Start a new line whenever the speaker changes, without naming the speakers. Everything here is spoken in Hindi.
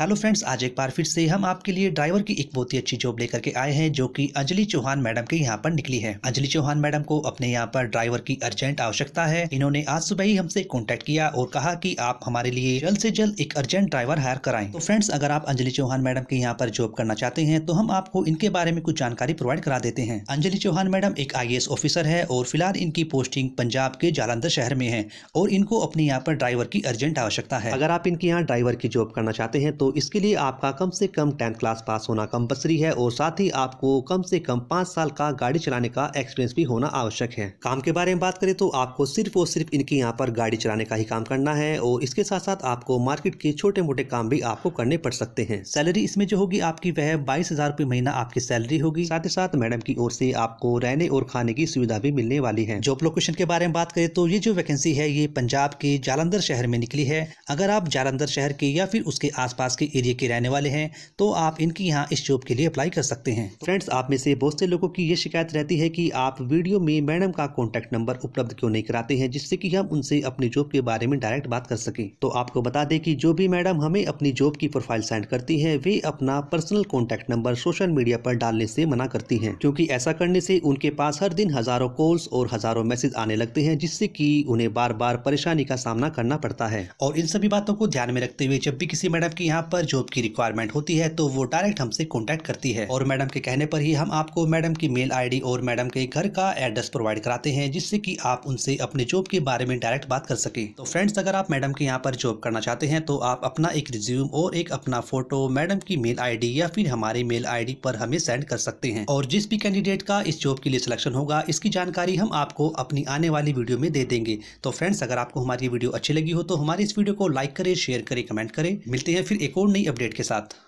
हेलो फ्रेंड्स आज एक बार फिर से हम आपके लिए ड्राइवर की एक बहुत ही अच्छी जॉब लेकर के आए हैं जो कि अंजलि चौहान मैडम के यहाँ पर निकली है अंजलि चौहान मैडम को अपने यहाँ पर ड्राइवर की अर्जेंट आवश्यकता है इन्होंने आज सुबह ही हमसे कांटेक्ट किया और कहा कि आप हमारे लिए जल्द से जल्द एक अर्जेंट ड्राइवर हायर कराए तो फ्रेंड्स अगर आप अंजलि चौहान मैडम के यहाँ पर जॉब करना चाहते हैं तो हम आपको इनके बारे में कुछ जानकारी प्रोवाइड करा देते हैं अंजलि चौहान मैडम एक आई ऑफिसर है और फिलहाल इनकी पोस्टिंग पंजाब के जालंधर शहर में है और इनको अपने यहाँ पर ड्राइवर की अर्जेंट आवश्यकता है अगर आप इनके यहाँ ड्राइवर की जॉब करना चाहते हैं तो तो इसके लिए आपका कम से कम टेंथ क्लास पास होना कंपलसरी है और साथ ही आपको कम से कम पाँच साल का गाड़ी चलाने का एक्सपीरियंस भी होना आवश्यक है काम के बारे में बात करें तो आपको सिर्फ और सिर्फ इनके यहाँ पर गाड़ी चलाने का ही काम करना है और इसके साथ साथ आपको मार्केट के छोटे मोटे काम भी आपको करने पड़ सकते हैं सैलरी इसमें जो होगी आपकी वह बाईस हजार महीना आपकी सैलरी होगी साथ ही साथ मैडम की ओर से आपको रहने और खाने की सुविधा भी मिलने वाली है जॉब लोकेशन के बारे में बात करें तो ये जो वैकेंसी है ये पंजाब के जालंधर शहर में निकली है अगर आप जालंधर शहर के या फिर उसके आसपास आसपास के एरिया के रहने वाले हैं तो आप इनकी यहाँ इस जॉब के लिए अप्लाई कर सकते हैं फ्रेंड्स आप में से बहुत से लोगों की ये शिकायत रहती है कि आप वीडियो में मैडम का कॉन्टैक्ट नंबर उपलब्ध क्यों नहीं कराते हैं जिससे कि हम उनसे अपनी जॉब के बारे में डायरेक्ट बात कर सकें तो आपको बता दें कि जो भी मैडम हमें अपनी जॉब की प्रोफाइल सेंड करती है वे अपना personal contact number social media पर डालने से मना करती है क्योंकि ऐसा करने से उनके पास हर दिन हजारों कॉल्स और हजारों मैसेज आने लगते हैं जिससे कि उन्हें बार बार परेशानी का सामना करना पड़ता है और इन सभी बातों को ध्यान में रखते हुए जब भी किसी मैडम की यहाँ यहाँ पर जॉब की रिक्वायरमेंट होती है तो वो डायरेक्ट हमसे कॉन्टेक्ट करती है और मैडम के कहने पर ही हम आपको मैडम की मेल आई और मैडम के घर का एड्रेस प्रोवाइड कराते हैं जिससे की आप उनसे अपने जॉब के बारे में डायरेक्ट बात कर सके तो फ्रेंड्स अगर आप मैडम के यहाँ पर जॉब करना चाहते हैं तो आप अपना एक रिज्यूम और एक अपना फोटो मैडम की मेल आई या फिर हमारी मेल आई पर हमें सेंड कर सकते हैं और जिस भी कैंडिडेट का इस जॉब के लिए सिलेक्शन होगा इसकी जानकारी हम आपको अपनी आने वाली वीडियो में दे देंगे तो फ्रेंड्स अगर आपको हमारी वीडियो अच्छी लगी हो तो हमारी इस वीडियो को लाइक करें शेयर करें कमेंट करें मिलते हैं फिर एक एक और नई अपडेट के साथ